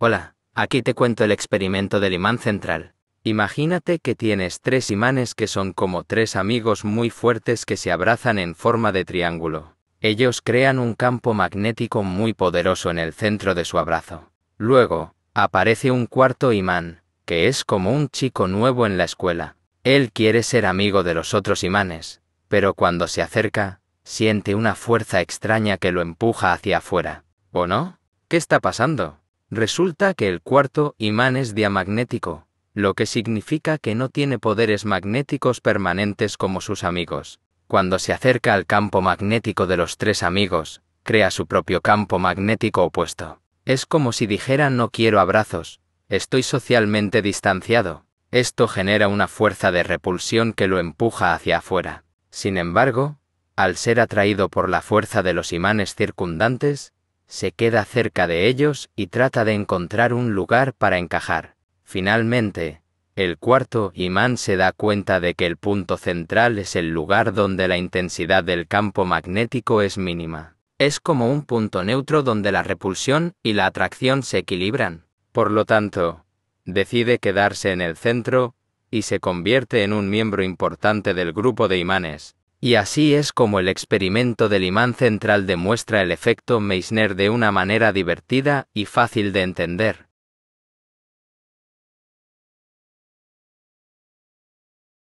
Hola, aquí te cuento el experimento del imán central. Imagínate que tienes tres imanes que son como tres amigos muy fuertes que se abrazan en forma de triángulo. Ellos crean un campo magnético muy poderoso en el centro de su abrazo. Luego, aparece un cuarto imán, que es como un chico nuevo en la escuela. Él quiere ser amigo de los otros imanes, pero cuando se acerca, siente una fuerza extraña que lo empuja hacia afuera. ¿O no? ¿Qué está pasando? Resulta que el cuarto imán es diamagnético, lo que significa que no tiene poderes magnéticos permanentes como sus amigos. Cuando se acerca al campo magnético de los tres amigos, crea su propio campo magnético opuesto. Es como si dijera no quiero abrazos, estoy socialmente distanciado. Esto genera una fuerza de repulsión que lo empuja hacia afuera. Sin embargo, al ser atraído por la fuerza de los imanes circundantes, se queda cerca de ellos y trata de encontrar un lugar para encajar. Finalmente, el cuarto imán se da cuenta de que el punto central es el lugar donde la intensidad del campo magnético es mínima. Es como un punto neutro donde la repulsión y la atracción se equilibran. Por lo tanto, decide quedarse en el centro y se convierte en un miembro importante del grupo de imanes, y así es como el experimento del imán central demuestra el efecto Meissner de una manera divertida y fácil de entender.